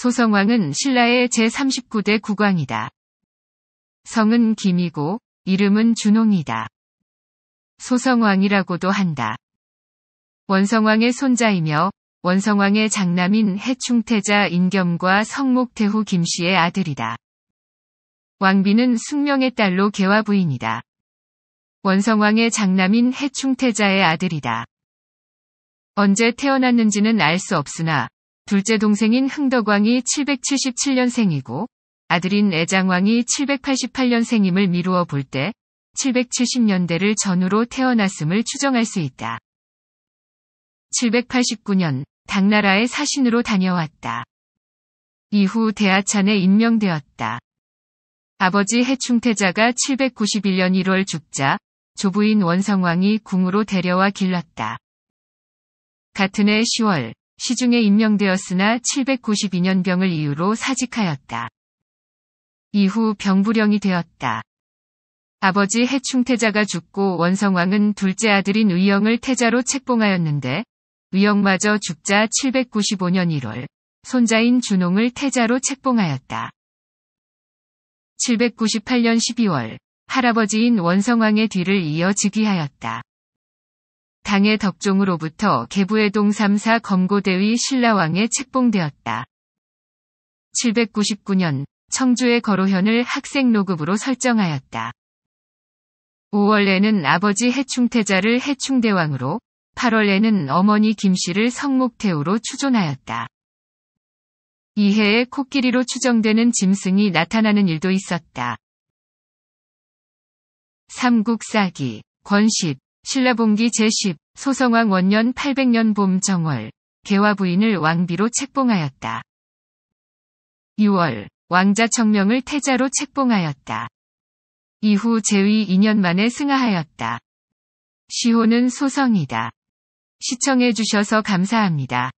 소성왕은 신라의 제39대 국왕이다. 성은 김이고 이름은 준홍이다. 소성왕이라고도 한다. 원성왕의 손자이며 원성왕의 장남인 해충태자 인겸과 성목태후 김씨의 아들이다. 왕비는 숙명의 딸로 개화 부인이다. 원성왕의 장남인 해충태자의 아들이다. 언제 태어났는지는 알 수 없으나 둘째 동생인 흥덕왕이 777년생이고 아들인 애장왕이 788년생임을 미루어 볼 때 770년대를 전후로 태어났음을 추정할 수 있다. 789년 당나라의 사신으로 다녀왔다. 이후 대하찬에 임명되었다. 아버지 해충태자가 791년 1월 죽자 조부인 원성왕이 궁으로 데려와 길렀다. 같은 해 10월 시중에 임명되었으나 792년 병을 이유로 사직하였다. 이후 병부령이 되었다. 아버지 해충태자가 죽고 원성왕은 둘째 아들인 의영을 태자로 책봉하였는데 의영마저 죽자 795년 1월 손자인 준홍을 태자로 책봉하였다. 798년 12월 할아버지인 원성왕의 뒤를 이어 즉위하였다. 당의 덕종으로부터 개부의동 3사 검고대위 신라왕에 책봉되었다. 799년 청주의 거로현을 학생노급으로 설정하였다. 5월에는 아버지 해충태자를 해충대왕으로, 8월에는 어머니 김씨를 성목태우로 추존하였다. 이해에 코끼리로 추정되는 짐승이 나타나는 일도 있었다. 삼국사기, 권십, 신라봉기 제10 소성왕 원년 800년 봄 정월 개화 부인을 왕비로 책봉하였다. 6월 왕자 청명을 태자로 책봉하였다. 이후 제위 2년 만에 승하하였다. 시호는 소성이다. 시청해주셔서 감사합니다.